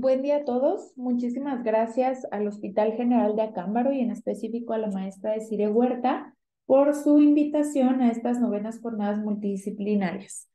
Buen día a todos. Muchísimas gracias al Hospital General de Acámbaro y en específico a la maestra Cire Huerta por su invitación a estas novenas jornadas multidisciplinarias.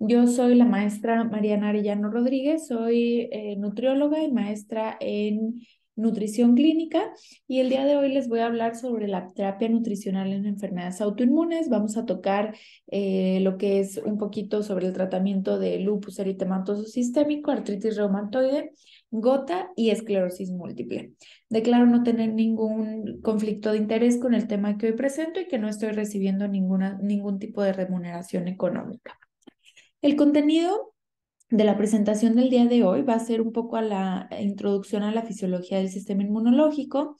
Yo soy la maestra Mariana Arellano Rodríguez, soy eh, nutrióloga y maestra en nutrición clínica y el día de hoy les voy a hablar sobre la terapia nutricional en enfermedades autoinmunes. Vamos a tocar eh, lo que es un poquito sobre el tratamiento de lupus eritematoso sistémico, artritis reumatoide, gota y esclerosis múltiple. Declaro no tener ningún conflicto de interés con el tema que hoy presento y que no estoy recibiendo ninguna, ningún tipo de remuneración económica. El contenido de la presentación del día de hoy va a ser un poco a la introducción a la fisiología del sistema inmunológico,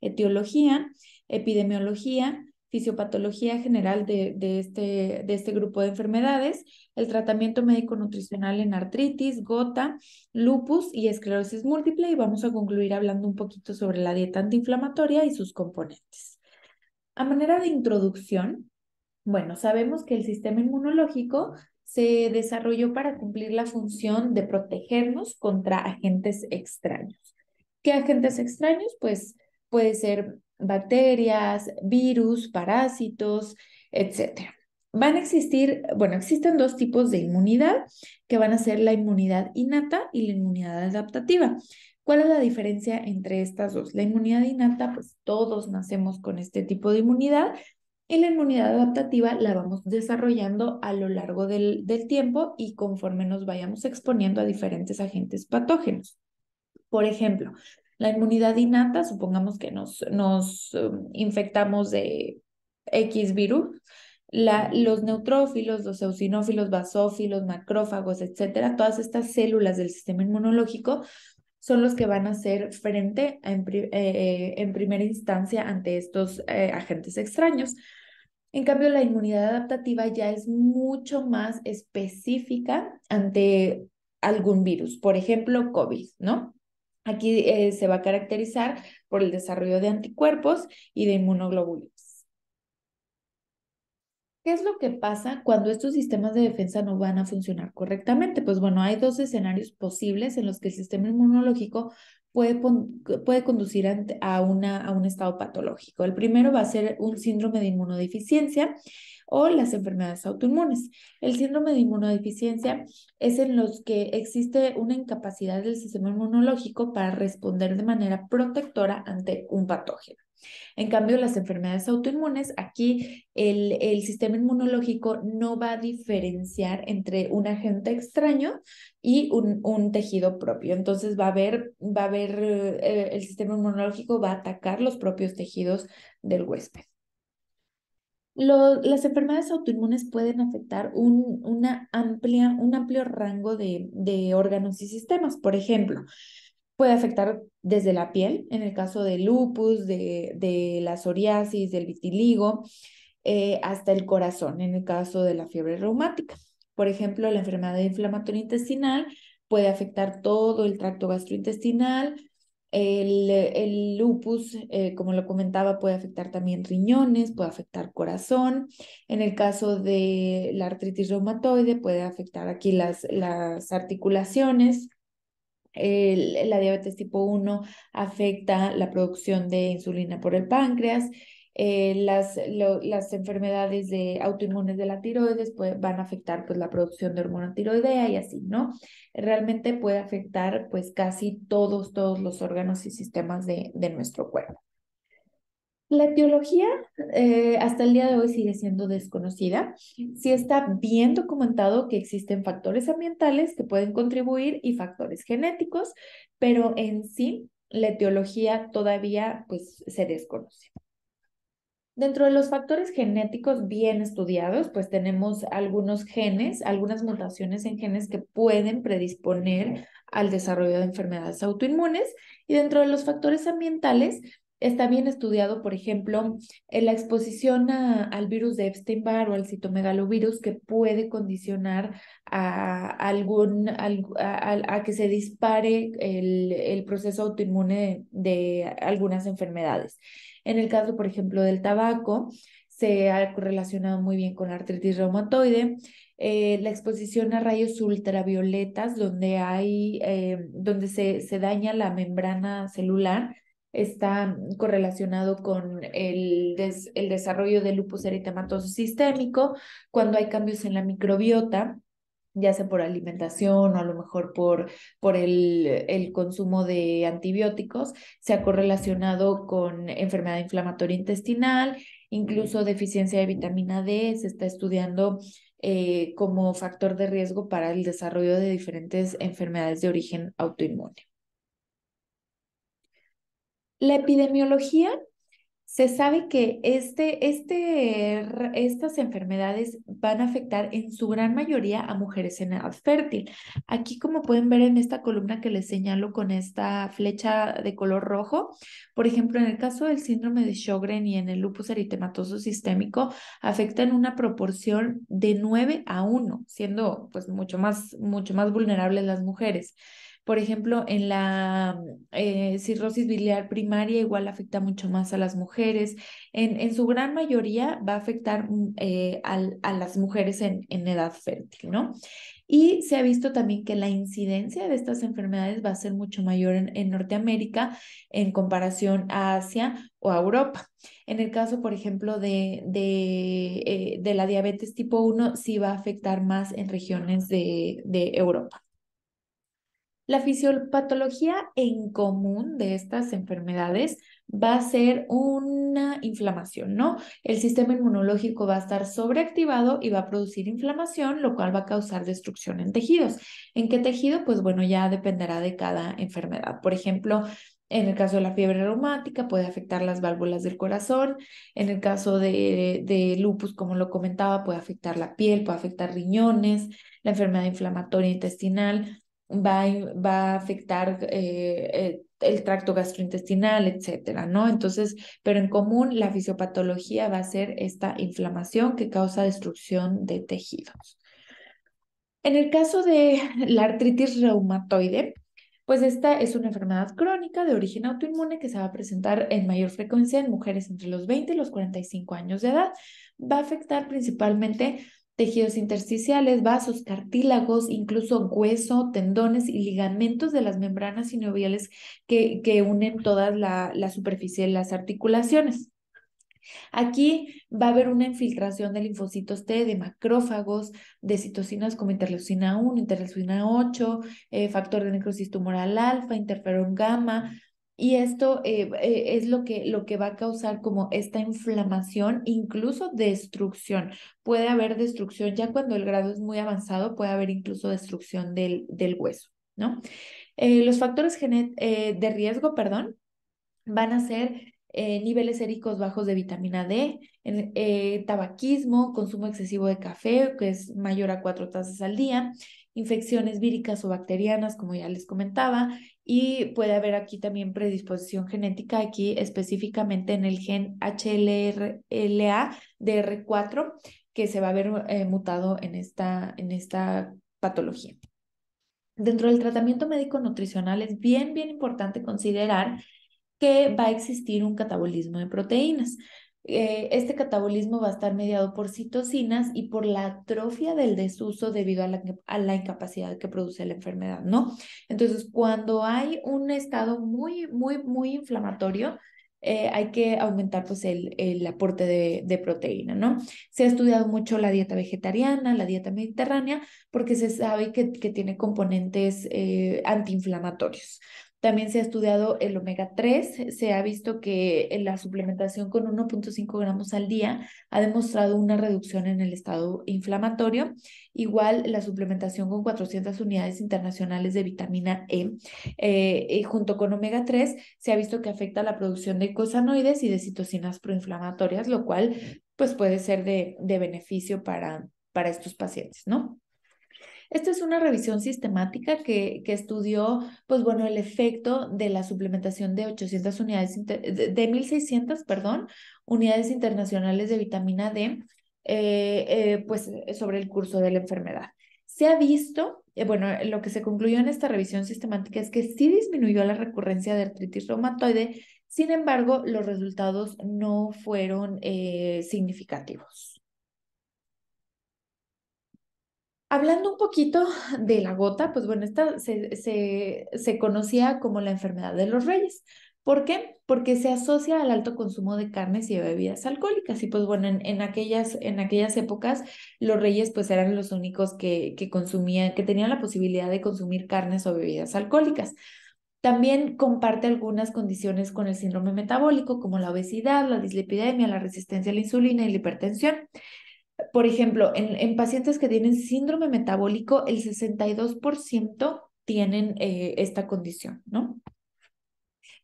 etiología, epidemiología, fisiopatología general de, este, de este grupo de enfermedades, el tratamiento médico-nutricional en artritis, gota, lupus y esclerosis múltiple y vamos a concluir hablando un poquito sobre la dieta antiinflamatoria y sus componentes. A manera de introducción, bueno, sabemos que el sistema inmunológico se desarrolló para cumplir la función de protegernos contra agentes extraños. ¿Qué agentes extraños? Pues puede ser bacterias, virus, parásitos, etc. Van a existir, bueno, existen dos tipos de inmunidad que van a ser la inmunidad innata y la inmunidad adaptativa. ¿Cuál es la diferencia entre estas dos? La inmunidad innata, pues todos nacemos con este tipo de inmunidad y la inmunidad adaptativa la vamos desarrollando a lo largo del, tiempo y conforme nos vayamos exponiendo a diferentes agentes patógenos. Por ejemplo, la inmunidad innata, supongamos que nos, nos um, infectamos de X virus, la, los neutrófilos, los eosinófilos, basófilos, macrófagos, etcétera, todas estas células del sistema inmunológico son los que van a hacer frente eh, en, primera instancia ante estos eh, agentes extraños. En cambio, la inmunidad adaptativa ya es mucho más específica ante algún virus, por ejemplo, COVID, ¿no? Aquí eh, se va a caracterizar por el desarrollo de anticuerpos y de inmunoglobulinas. ¿Qué es lo que pasa cuando estos sistemas de defensa no van a funcionar correctamente? Pues bueno, hay dos escenarios posibles en los que el sistema inmunológico puede, puede conducir a, una, a un estado patológico. El primero va a ser un síndrome de inmunodeficiencia o las enfermedades autoinmunes. El síndrome de inmunodeficiencia es en los que existe una incapacidad del sistema inmunológico para responder de manera protectora ante un patógeno. En cambio, las enfermedades autoinmunes, aquí el, sistema inmunológico no va a diferenciar entre un agente extraño y un, tejido propio. Entonces va a haber, va a haber, eh, el sistema inmunológico va a atacar los propios tejidos del huésped. las enfermedades autoinmunes pueden afectar un, una un amplio rango de, órganos y sistemas. Por ejemplo, puede afectar desde la piel, en el caso del lupus, de, la psoriasis, del vitiligo, eh, hasta el corazón, en el caso de la fiebre reumática. Por ejemplo, la enfermedad inflamatoria intestinal puede afectar todo el tracto gastrointestinal. El, lupus, eh, como lo comentaba, puede afectar también riñones, puede afectar corazón. En el caso de la artritis reumatoide, puede afectar aquí las articulaciones la diabetes tipo 1 afecta la producción de insulina por el páncreas. Eh, las, las enfermedades de autoinmunes de la tiroides pues, van a afectar pues, la producción de hormona tiroidea y así, ¿no? Realmente puede afectar pues casi todos, todos los órganos y sistemas de, de nuestro cuerpo. La etiología eh, hasta el día de hoy sigue siendo desconocida. Sí está bien documentado que existen factores ambientales que pueden contribuir y factores genéticos, pero en sí la etiología todavía pues, se desconoce. Dentro de los factores genéticos bien estudiados, pues tenemos algunos genes, algunas mutaciones en genes que pueden predisponer al desarrollo de enfermedades autoinmunes. Y dentro de los factores ambientales, Está bien estudiado, por ejemplo, la exposición al virus de Epstein-Barr o al citomegalovirus que puede condicionar a, algún, que se dispare el, proceso autoinmune de algunas enfermedades. En el caso, por ejemplo, del tabaco, se ha correlacionado muy bien con la artritis reumatoide. Eh, la exposición a rayos ultravioletas, donde hay, eh, donde se daña la membrana celular, está correlacionado con el, el desarrollo de lupus eritematoso sistémico, cuando hay cambios en la microbiota, ya sea por alimentación o a lo mejor por, por el, consumo de antibióticos, se ha correlacionado con enfermedad inflamatoria intestinal, incluso deficiencia de vitamina D, se está estudiando eh, como factor de riesgo para el desarrollo de diferentes enfermedades de origen autoinmune. La epidemiología se sabe que este, este, estas enfermedades van a afectar en su gran mayoría a mujeres en edad fértil. Aquí, como pueden ver en esta columna que les señalo con esta flecha de color rojo, por ejemplo, en el caso del síndrome de Sjögren y en el lupus eritematoso sistémico, afectan una proporción de 9 a 1, siendo pues mucho más, mucho más vulnerables las mujeres. Por ejemplo, en la eh, cirrosis biliar primaria igual afecta mucho más a las mujeres. En, su gran mayoría va a afectar mm, eh, a las mujeres en, edad fértil, ¿no? Y se ha visto también que la incidencia de estas enfermedades va a ser mucho mayor en, Norteamérica en comparación a Asia o a Europa. En el caso, por ejemplo, de, eh, la diabetes tipo 1, sí va a afectar más en regiones de Europa. La fisiopatología en común de estas enfermedades va a ser una inflamación, ¿no? El sistema inmunológico va a estar sobreactivado y va a producir inflamación, lo cual va a causar destrucción en tejidos. ¿En qué tejido? Pues bueno, ya dependerá de cada enfermedad. Por ejemplo, en el caso de la fiebre aromática puede afectar las válvulas del corazón. En el caso de, de, lupus, como lo comentaba, puede afectar la piel, puede afectar riñones, la enfermedad inflamatoria intestinal va, a afectar eh, eh, el tracto gastrointestinal, etcétera, ¿no? Entonces, pero en común la fisiopatología va a ser esta inflamación que causa destrucción de tejidos. En el caso de la artritis reumatoide, pues esta es una enfermedad crónica de origen autoinmune que se va a presentar en mayor frecuencia en mujeres entre los 20 y los 45 años de edad. Va a afectar principalmente tejidos intersticiales, vasos, cartílagos, incluso hueso, tendones y ligamentos de las membranas sinoviales que, que unen toda la, superficie de las articulaciones. Aquí va a haber una infiltración de linfocitos T, de macrófagos, de citocinas como interleucina 1, interleucina 8, eh, factor de necrosis tumoral alfa, interferón gamma, y esto eh, eh, es lo que, lo que va a causar como esta inflamación, incluso destrucción. Puede haber destrucción, ya cuando el grado es muy avanzado, puede haber incluso destrucción del, hueso, ¿no? Eh, los factores de riesgo, perdón, van a ser niveles séricos bajos de vitamina D, tabaquismo, consumo excesivo de café, que es mayor a cuatro tazas al día, infecciones víricas o bacterianas, como ya les comentaba, y puede haber aquí también predisposición genética, aquí específicamente en el gen HLA DR4, que se va a ver eh, mutado en esta, en esta patología. Dentro del tratamiento médico nutricional es bien, bien importante considerar que va a existir un catabolismo de proteínas. Eh, este catabolismo va a estar mediado por citocinas y por la atrofia del desuso debido a la, incapacidad que produce la enfermedad, ¿no? Entonces, cuando hay un estado muy, muy, muy inflamatorio, eh, hay que aumentar pues el, el aporte de, proteína, ¿no? Se ha estudiado mucho la dieta vegetariana, la dieta mediterránea, porque se sabe que, tiene componentes eh, antiinflamatorios. También se ha estudiado el omega 3, se ha visto que la suplementación con 1.5 gramos al día ha demostrado una reducción en el estado inflamatorio, igual la suplementación con 400 unidades internacionales de vitamina E, eh, junto con omega 3, se ha visto que afecta la producción de cosanoides y de citocinas proinflamatorias, lo cual pues puede ser de, de beneficio para, para estos pacientes, ¿no? Esta es una revisión sistemática que, que estudió, pues bueno, el efecto de la suplementación de 800 unidades, de, 1.600, perdón, unidades internacionales de vitamina D, eh, eh, pues sobre el curso de la enfermedad. Se ha visto, eh, bueno, lo que se concluyó en esta revisión sistemática es que sí disminuyó la recurrencia de artritis reumatoide, sin embargo, los resultados no fueron significativos. Hablando un poquito de la gota, pues bueno, esta se, conocía como la enfermedad de los reyes. ¿Por qué? Porque se asocia al alto consumo de carnes y bebidas alcohólicas. Y pues bueno, en, aquellas, en aquellas épocas los reyes pues eran los únicos que, que consumían, que tenían la posibilidad de consumir carnes o bebidas alcohólicas. También comparte algunas condiciones con el síndrome metabólico, como la obesidad, la dislipidemia, la resistencia a la insulina y la hipertensión por ejemplo, en, pacientes que tienen síndrome metabólico, el 62% tienen eh, esta condición, ¿no?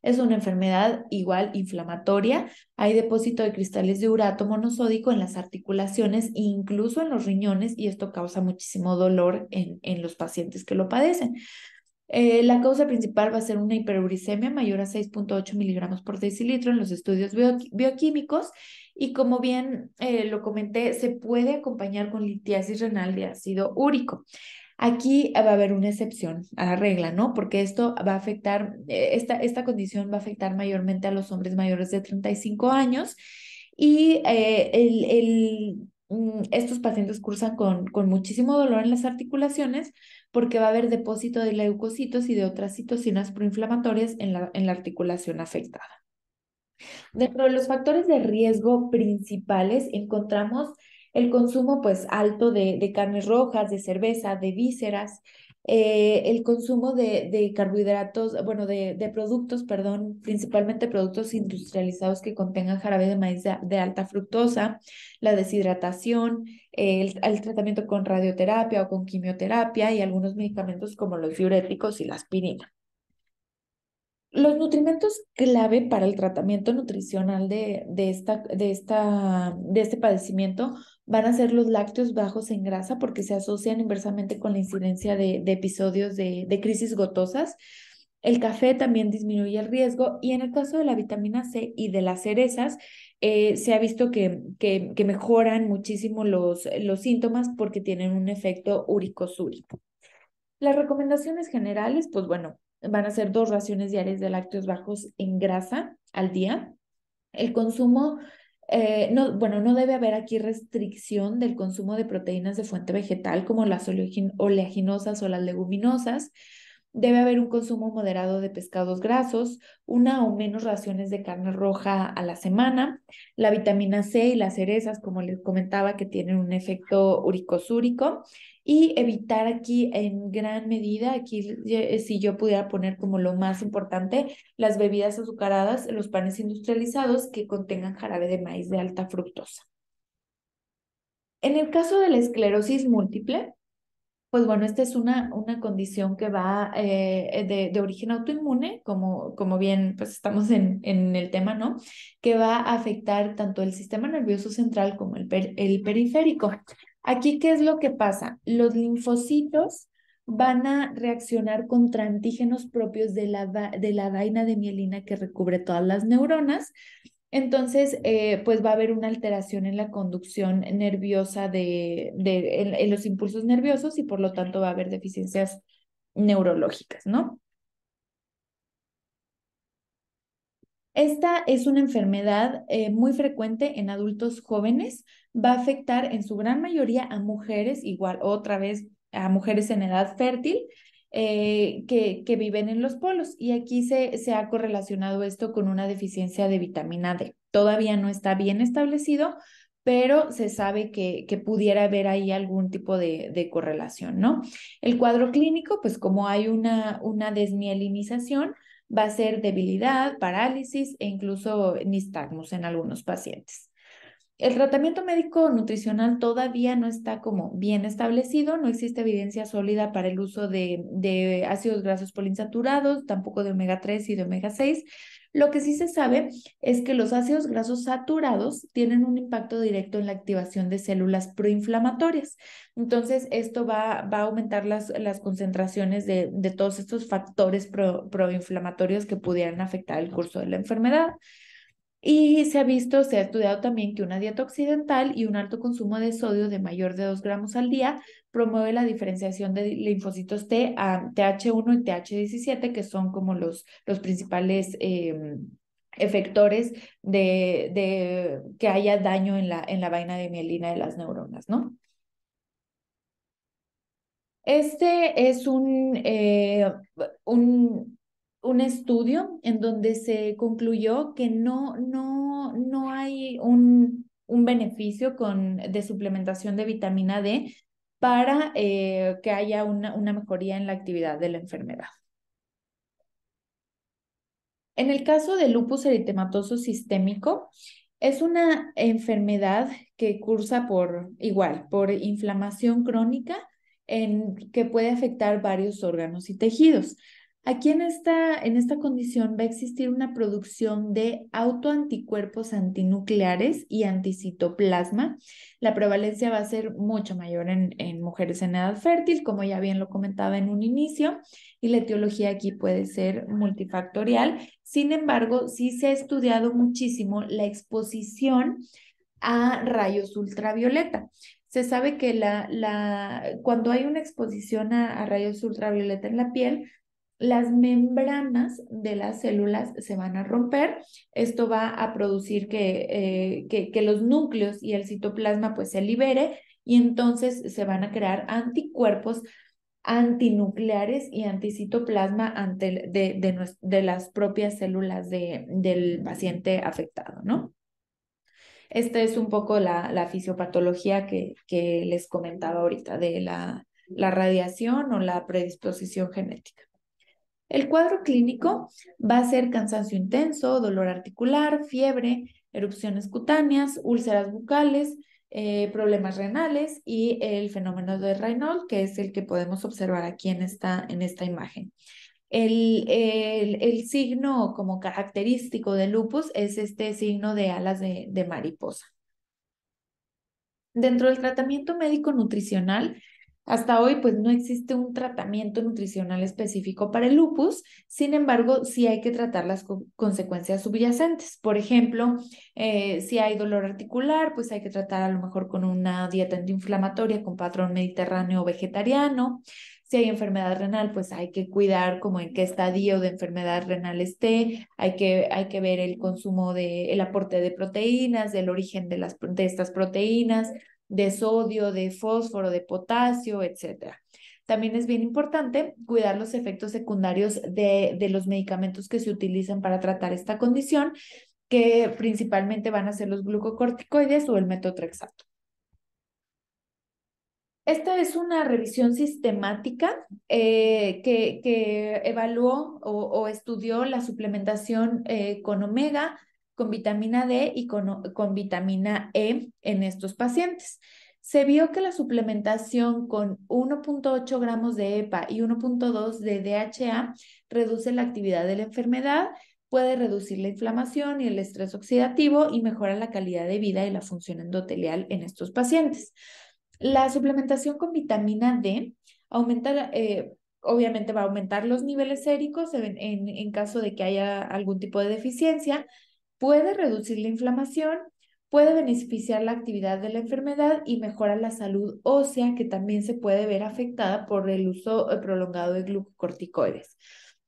Es una enfermedad igual inflamatoria. Hay depósito de cristales de urato monosódico en las articulaciones, e incluso en los riñones, y esto causa muchísimo dolor en, los pacientes que lo padecen. Eh, la causa principal va a ser una hiperuricemia mayor a 6.8 miligramos por decilitro en los estudios bioquímicos y como bien eh, lo comenté, se puede acompañar con litiasis renal de ácido úrico. Aquí ah, va a haber una excepción a la regla, ¿no? Porque esto va a afectar, eh, esta, esta condición va a afectar mayormente a los hombres mayores de 35 años y eh, el, mm, estos pacientes cursan con, con muchísimo dolor en las articulaciones porque va a haber depósito de leucocitos y de otras citocinas proinflamatorias en la, en la articulación afectada. Dentro de los factores de riesgo principales encontramos el consumo pues alto de, carnes rojas, de cerveza, de vísceras, eh, el consumo de, carbohidratos, bueno, de, productos, perdón, principalmente productos industrializados que contengan jarabe de maíz de, alta fructosa, la deshidratación, el, el, tratamiento con radioterapia o con quimioterapia y algunos medicamentos como los diuréticos y la aspirina. Los nutrimentos clave para el tratamiento nutricional de, esta, de, esta, de este padecimiento van a ser los lácteos bajos en grasa porque se asocian inversamente con la incidencia de, episodios de, crisis gotosas. El café también disminuye el riesgo y en el caso de la vitamina C y de las cerezas, eh, se ha visto que, que, mejoran muchísimo los, los síntomas porque tienen un efecto uricosúrico. Las recomendaciones generales, pues bueno, van a ser dos raciones diarias de lácteos bajos en grasa al día. El consumo, eh, no, bueno, no debe haber aquí restricción del consumo de proteínas de fuente vegetal como las oleaginosas o las leguminosas. Debe haber un consumo moderado de pescados grasos, una o menos raciones de carne roja a la semana, la vitamina C y las cerezas, como les comentaba, que tienen un efecto uricosúrico, y evitar aquí en gran medida, aquí eh, si yo pudiera poner como lo más importante, las bebidas azucaradas, los panes industrializados que contengan jarabe de maíz de alta fructosa. En el caso de la esclerosis múltiple, pues bueno, esta es una, una condición que va eh, de, origen autoinmune, como, como bien pues estamos en, en, el tema, ¿no? Que va a afectar tanto el sistema nervioso central como el, el periférico. Aquí, ¿qué es lo que pasa? Los linfocitos van a reaccionar contra antígenos propios de la, de la vaina de mielina que recubre todas las neuronas entonces, eh, pues va a haber una alteración en la conducción nerviosa de, en, los impulsos nerviosos y por lo tanto va a haber deficiencias neurológicas, ¿no? Esta es una enfermedad eh, muy frecuente en adultos jóvenes, va a afectar en su gran mayoría a mujeres, igual otra vez a mujeres en edad fértil eh, que, que, viven en los polos. Y aquí se, se ha correlacionado esto con una deficiencia de vitamina D. Todavía no está bien establecido, pero se sabe que, que, pudiera haber ahí algún tipo de, de, correlación, ¿no? El cuadro clínico, pues como hay una, una desmielinización, va a ser debilidad, parálisis e incluso nistagmus en algunos pacientes. El tratamiento médico nutricional todavía no está como bien establecido, no existe evidencia sólida para el uso de, ácidos grasos poliinsaturados, tampoco de omega 3 y de omega 6. Lo que sí se sabe es que los ácidos grasos saturados tienen un impacto directo en la activación de células proinflamatorias. Entonces, esto va, va a aumentar las, las concentraciones de, todos estos factores proinflamatorios que pudieran afectar el curso de la enfermedad. Y se ha visto, se ha estudiado también que una dieta occidental y un alto consumo de sodio de mayor de 2 gramos al día promueve la diferenciación de linfocitos T a TH1 y TH17, que son como los, los principales em, efectores de, que haya daño en la, en la vaina de mielina de las neuronas, ¿no? Este es un, eh, un un estudio en donde se concluyó que no, no, hay un, beneficio con, de suplementación de vitamina D para eh, que haya una, mejoría en la actividad de la enfermedad. En el caso del lupus eritematoso sistémico, es una enfermedad que cursa por igual, por inflamación crónica en, que puede afectar varios órganos y tejidos. Aquí en esta, en esta condición va a existir una producción de autoanticuerpos antinucleares y anticitoplasma. La prevalencia va a ser mucho mayor en, mujeres en edad fértil, como ya bien lo comentaba en un inicio, y la etiología aquí puede ser multifactorial. Sin embargo, sí se ha estudiado muchísimo la exposición a rayos ultravioleta se sabe que la, la, cuando hay una exposición a, a, rayos ultravioleta en la piel, las membranas de las células se van a romper. Esto va a producir eh, que, que, los núcleos y el citoplasma pues se libere y entonces se van a crear anticuerpos antinucleares y anticitoplasma ante, de, las propias células del paciente afectado, ¿no? Esta es un poco la, fisiopatología que, que, les comentaba ahorita de la radiación o la predisposición genética. El cuadro clínico va a ser cansancio intenso, dolor articular, fiebre, erupciones cutáneas, úlceras bucales, eh, problemas renales y el fenómeno de Raynaud, que es el que podemos observar aquí en esta, en esta imagen. El, signo como característico de lupus es este signo de alas de, de mariposa. Dentro del tratamiento médico nutricional, hasta hoy, pues no existe un tratamiento nutricional específico para el lupus, sin embargo, sí hay que tratar las consecuencias subyacentes. Por ejemplo, eh, si hay dolor articular, pues hay que tratar a lo mejor con una dieta antiinflamatoria con patrón mediterráneo o vegetariano. Si hay enfermedad renal, pues hay que cuidar como en qué estadio de enfermedad renal esté, hay que, hay que ver el consumo de, el aporte de proteínas, el origen de, las, de estas proteínas, de sodio, de fósforo, de potasio, etc. También es bien importante cuidar los efectos secundarios de, los medicamentos que se utilizan para tratar esta condición, que principalmente van a ser los glucocorticoides o el metotrexato. Esta es una revisión sistemática eh, que, evaluó o, estudió la suplementación eh, con omega con vitamina D y con, vitamina E en estos pacientes. Se vio que la suplementación con 1.8 gramos de EPA y 1.2 de DHA reduce la actividad de la enfermedad, puede reducir la inflamación y el estrés oxidativo y mejora la calidad de vida y la función endotelial en estos pacientes. La suplementación con vitamina D aumenta, eh, obviamente va a aumentar los niveles séricos en, caso de que haya algún tipo de deficiencia, puede reducir la inflamación, puede beneficiar la actividad de la enfermedad y mejora la salud ósea, que también se puede ver afectada por el uso eh, prolongado de glucocorticoides.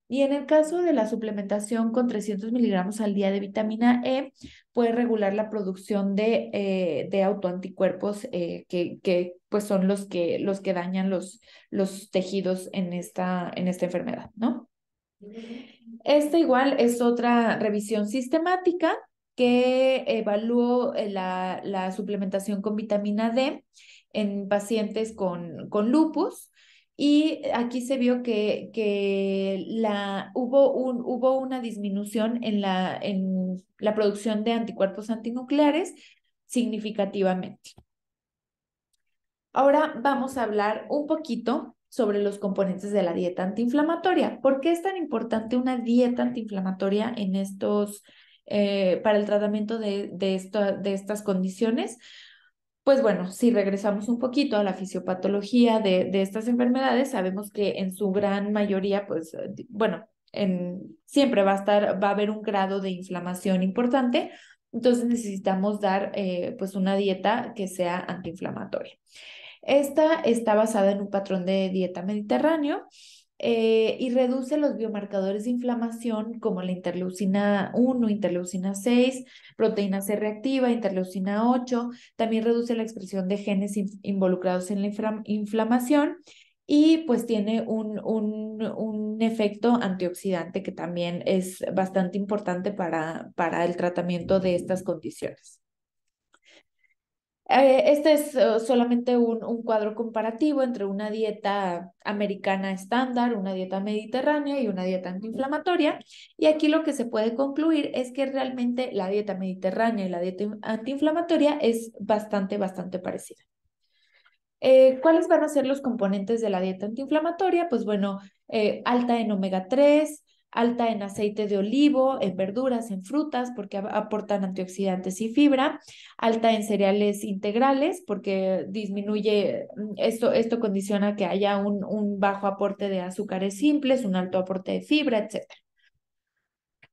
Y en el caso de la suplementación con 300 miligramos al día de vitamina E, puede regular la producción de, eh, autoanticuerpos eh, que, que, pues son los que, los que dañan los, los tejidos en esta, en esta enfermedad, ¿no? Esta igual es otra revisión sistemática que evaluó eh, la, suplementación con vitamina D en pacientes con, con lupus. Y aquí se vio que, que la, hubo, un, hubo una disminución en la, en la producción de anticuerpos antinucleares significativamente. Ahora vamos a hablar un poquito sobre los componentes de la dieta antiinflamatoria. ¿Por qué es tan importante una dieta antiinflamatoria en estos, eh, para el tratamiento de, de estas condiciones? Pues bueno, si regresamos un poquito a la fisiopatología de, estas enfermedades, sabemos que en su gran mayoría, pues bueno, en, siempre va a estar, va a haber un grado de inflamación importante, entonces necesitamos dar eh, pues una dieta que sea antiinflamatoria. Esta está basada en un patrón de dieta mediterráneo eh, y reduce los biomarcadores de inflamación como la interleucina 1, interleucina 6, proteína C reactiva, interleucina 8. También reduce la expresión de genes involucrados en la inflamación y pues tiene un, efecto antioxidante que también es bastante importante para el tratamiento de estas condiciones. Eh, este es eh, solamente un, cuadro comparativo entre una dieta americana estándar, una dieta mediterránea y una dieta antiinflamatoria. Y aquí lo que se puede concluir es que realmente la dieta mediterránea y la dieta antiinflamatoria es bastante, bastante parecida. Eh, ¿Cuáles van a ser los componentes de la dieta antiinflamatoria? Pues bueno, alta en omega 3, alta en aceite de olivo, en verduras, en frutas, porque aportan antioxidantes y fibra, alta en cereales integrales, porque disminuye, mm, esto, esto condiciona que haya un, bajo aporte de azúcares simples, un alto aporte de fibra, etc.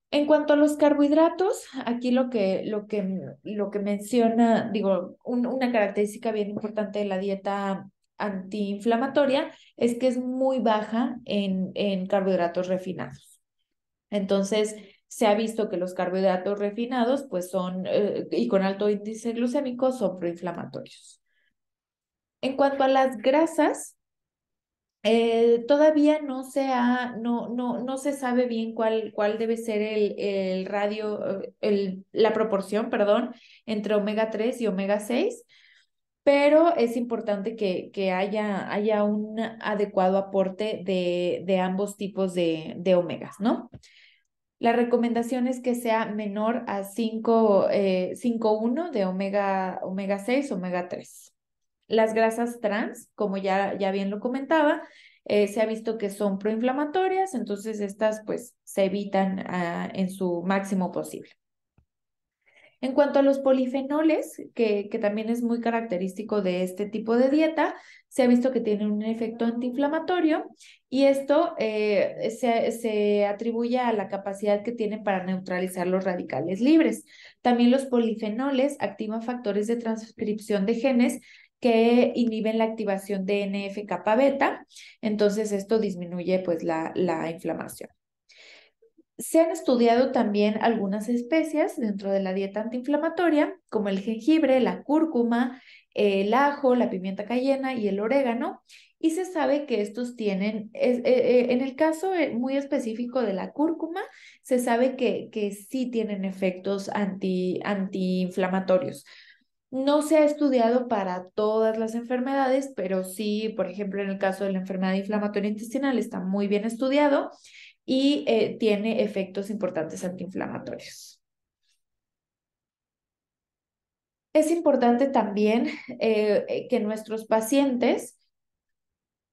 En cuanto a los carbohidratos, aquí lo que, lo que, lo que menciona, digo, una característica bien importante de la dieta antiinflamatoria es que es muy baja en carbohidratos refinados. Entonces, se ha visto que los carbohidratos refinados, pues son, eh, y con alto índice glucémico, son proinflamatorios. En cuanto a las grasas, eh, todavía no se, no, se sabe bien cuál, debe ser el, radio, eh, la proporción, perdón, entre omega 3 y omega 6 pero es importante que, haya, haya, un adecuado aporte de, ambos tipos de, de, omegas, ¿no? La recomendación es que sea menor a 5, eh, 5.1 de omega, omega 6, omega 3. Las grasas trans, como ya, ya bien lo comentaba, eh, se ha visto que son proinflamatorias, entonces estas pues se evitan ah, en su máximo posible. En cuanto a los polifenoles, que, que, también es muy característico de este tipo de dieta, se ha visto que tienen un efecto antiinflamatorio y esto eh, se, atribuye a la capacidad que tienen para neutralizar los radicales libres. También los polifenoles activan factores de transcripción de genes que inhiben la activación de NF-kappa beta, entonces esto disminuye pues la, la inflamación. Se han estudiado también algunas especies dentro de la dieta antiinflamatoria, como el jengibre, la cúrcuma, el ajo, la pimienta cayena y el orégano, y se sabe que estos tienen, eh, eh, en el caso eh, muy específico de la cúrcuma, se sabe que, que sí tienen efectos anti, antiinflamatorios. No se ha estudiado para todas las enfermedades, pero sí, por ejemplo, en el caso de la enfermedad inflamatoria intestinal está muy bien estudiado y eh, tiene efectos importantes antiinflamatorios. Es importante también eh, eh, que nuestros pacientes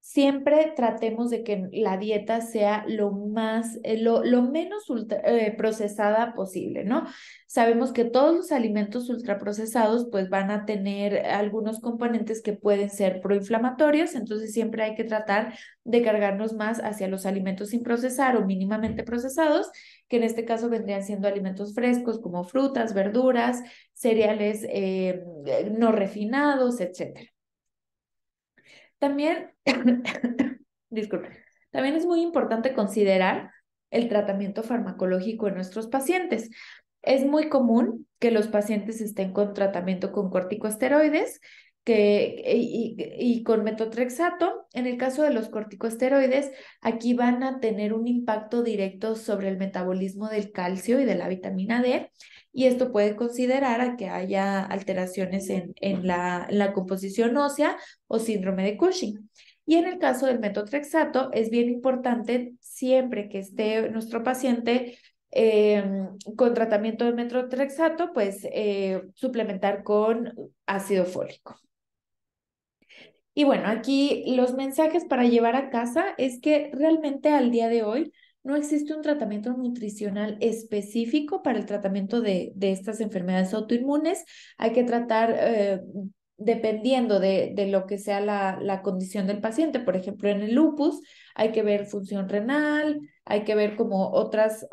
siempre tratemos de que la dieta sea lo más, eh, lo, menos eh, procesada posible, ¿no? Sabemos que todos los alimentos ultraprocesados pues van a tener algunos componentes que pueden ser proinflamatorios, entonces siempre hay que tratar de cargarnos más hacia los alimentos sin procesar o mínimamente procesados, que en este caso vendrían siendo alimentos frescos como frutas, verduras, cereales eh, no refinados, etcétera. También, también es muy importante considerar el tratamiento farmacológico en nuestros pacientes. Es muy común que los pacientes estén con tratamiento con corticosteroides y, con metotrexato, en el caso de los corticosteroides, aquí van a tener un impacto directo sobre el metabolismo del calcio y de la vitamina D, y esto puede considerar a que haya alteraciones en, la, composición ósea o síndrome de Cushing. Y en el caso del metotrexato, es bien importante siempre que esté nuestro paciente eh, con tratamiento de metotrexato, pues eh, suplementar con ácido fólico. Y bueno, aquí los mensajes para llevar a casa es que realmente al día de hoy no existe un tratamiento nutricional específico para el tratamiento de, estas enfermedades autoinmunes. Hay que tratar eh, dependiendo de, lo que sea la condición del paciente. Por ejemplo, en el lupus hay que ver función renal, hay que ver como otras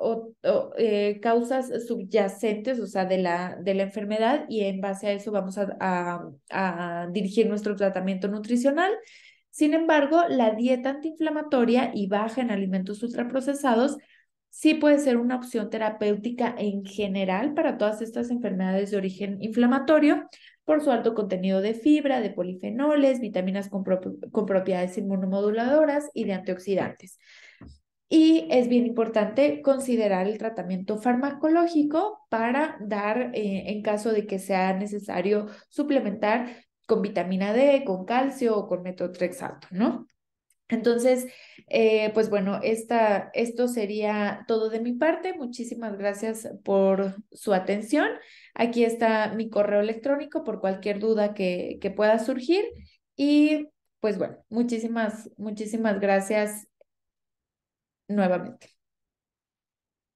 eh, causas subyacentes, o sea, de la, de la enfermedad y en base a eso vamos a dirigir nuestro tratamiento nutricional. Sin embargo, la dieta antiinflamatoria y baja en alimentos ultraprocesados sí puede ser una opción terapéutica en general para todas estas enfermedades de origen inflamatorio, por su alto contenido de fibra, de polifenoles, vitaminas con, propiedades inmunomoduladoras y de antioxidantes. Y es bien importante considerar el tratamiento farmacológico para dar, eh, en caso de que sea necesario, suplementar con vitamina D, con calcio o con metotrexato, ¿no? Entonces, eh, pues bueno, esta, esto sería todo de mi parte. Muchísimas gracias por su atención. Aquí está mi correo electrónico por cualquier duda que, que pueda surgir. Y pues bueno, muchísimas, muchísimas gracias nuevamente.